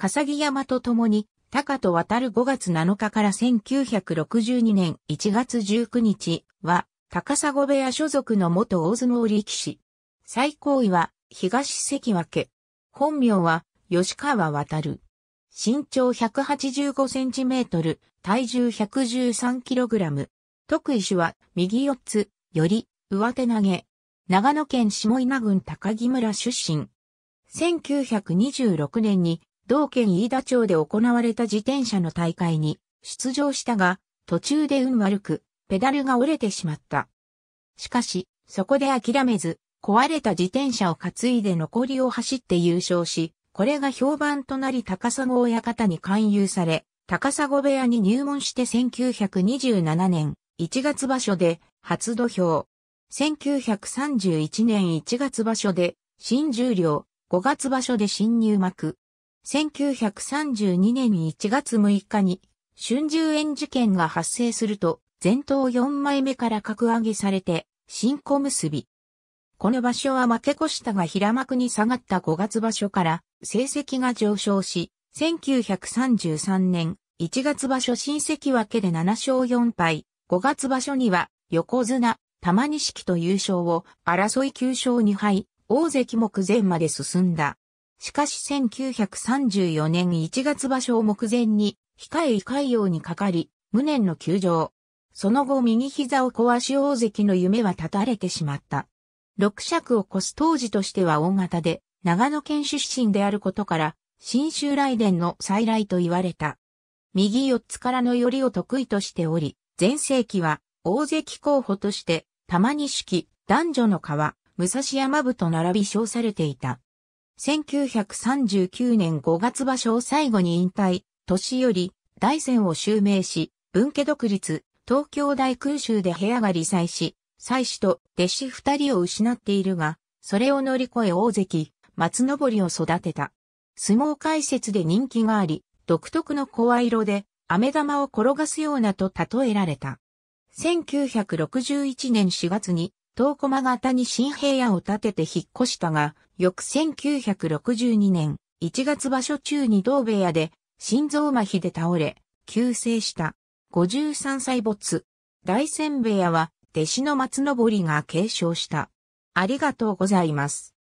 笠木山と共に、高と渡る5月7日から1962年1月19日は、高砂部屋所属の元大相撲力士。最高位は、東関脇。本名は、吉川渡る。身長185センチメートル、体重113キログラム。特異種は、右四つ、より、上手投げ。長野県下稲郡高木村出身。1926年に同県飯田町で行われた自転車の大会に出場したが、途中で運悪く、ペダルが折れてしまった。しかし、そこで諦めず、壊れた自転車を担いで残りを走って優勝し、これが評判となり高砂親方に勧誘され、高砂部屋に入門して1927年1月場所で初土俵。1931年1月場所で新十両、5月場所で新入幕。1932年1月6日に、春秋園事件が発生すると、前頭4枚目から格上げされて、新小結び。この場所は負け越したが平幕に下がった5月場所から成績が上昇し、1933年1月場所新関脇で7勝4敗、5月場所には横綱、玉錦と優勝を争い9勝2敗、大関目前まで進んだ。しかし1934年1月場所を目前に、控え胃潰用にかかり、無念の休場。その後右膝を壊し大関の夢は絶たれてしまった。六尺を越す当時としては大型で、長野県出身であることから、新州来伝の再来と言われた。右四つからの寄りを得意としており、前世紀は大関候補として、玉錦、男女の川、武蔵山部と並び称されていた。1939年5月場所を最後に引退、年より大戦を襲名し、文家独立、東京大空襲で部屋が理災し、妻子と弟子二人を失っているが、それを乗り越え大関、松登りを育てた。相撲解説で人気があり、独特の声色で、飴玉を転がすようなと例えられた。1961年4月に東駒型に新平屋を建てて引っ越したが、翌1962年1月場所中に同部屋で心臓麻痺で倒れ、急逝した。53歳没。大仙部屋は弟子の松登が継承した。ありがとうございます。